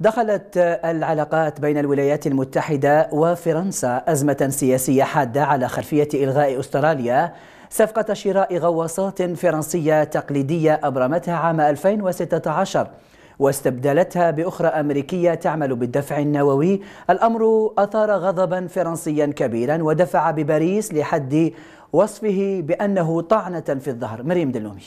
دخلت العلاقات بين الولايات المتحدة وفرنسا أزمة سياسية حادة على خلفية إلغاء أستراليا صفقة شراء غواصات فرنسية تقليدية أبرمتها عام 2016 واستبدلتها بأخرى أمريكية تعمل بالدفع النووي الأمر أثار غضبا فرنسيا كبيرا ودفع بباريس لحد وصفه بأنه طعنة في الظهر مريم دلومي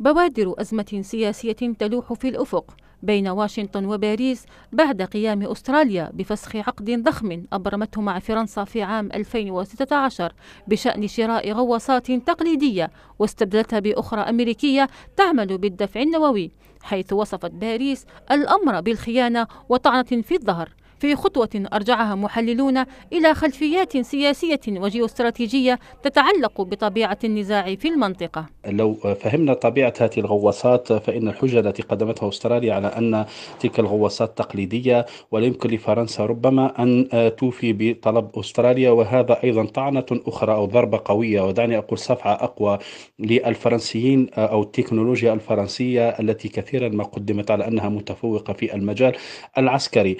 بوادر أزمة سياسية تلوح في الأفق بين واشنطن وباريس بعد قيام أستراليا بفسخ عقد ضخم أبرمته مع فرنسا في عام 2016 بشأن شراء غواصات تقليدية واستبدلتها بأخرى أمريكية تعمل بالدفع النووي حيث وصفت باريس الأمر بالخيانة وطعنة في الظهر في خطوة أرجعها محللون إلى خلفيات سياسية وجيوستراتيجية تتعلق بطبيعة النزاع في المنطقة لو فهمنا طبيعة هذه الغواصات فإن الحجة التي قدمتها أستراليا على أن تلك الغواصات تقليدية ولا يمكن لفرنسا ربما أن توفي بطلب أستراليا وهذا أيضا طعنة أخرى أو ضربة قوية ودعني أقول صفعة أقوى للفرنسيين أو التكنولوجيا الفرنسية التي كثيرا ما قدمت على أنها متفوقة في المجال العسكري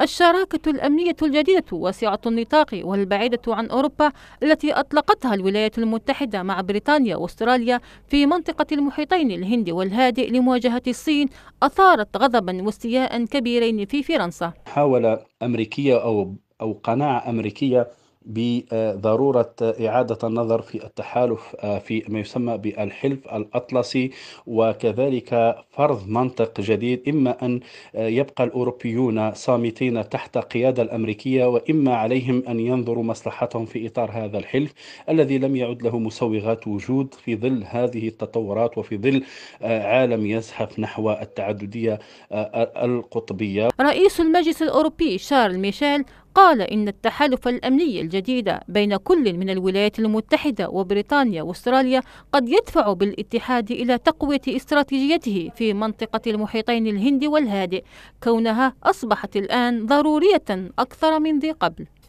الشراكة الأمنية الجديدة واسعة النطاق والبعيدة عن أوروبا التي أطلقتها الولايات المتحدة مع بريطانيا واستراليا في منطقة المحيطين الهند والهادئ لمواجهة الصين أثارت غضبا واستياء كبيرين في فرنسا حاول أمريكية أو أو قناعة أمريكية بضرورة إعادة النظر في التحالف آه، في ما يسمى بالحلف الأطلسي وكذلك فرض منطق جديد إما أن آه، يبقى الأوروبيون صامتين تحت قيادة الأمريكية وإما عليهم أن ينظروا مصلحتهم في إطار هذا الحلف الذي لم يعد له مسوغات وجود في ظل هذه التطورات وفي ظل آه، عالم يزحف نحو التعددية القطبية رئيس المجلس الأوروبي شارل ميشيل قال إن التحالف الأمني الجديد بين كل من الولايات المتحدة وبريطانيا واستراليا قد يدفع بالاتحاد إلى تقوية استراتيجيته في منطقة المحيطين الهند والهادئ كونها أصبحت الآن ضرورية أكثر من ذي قبل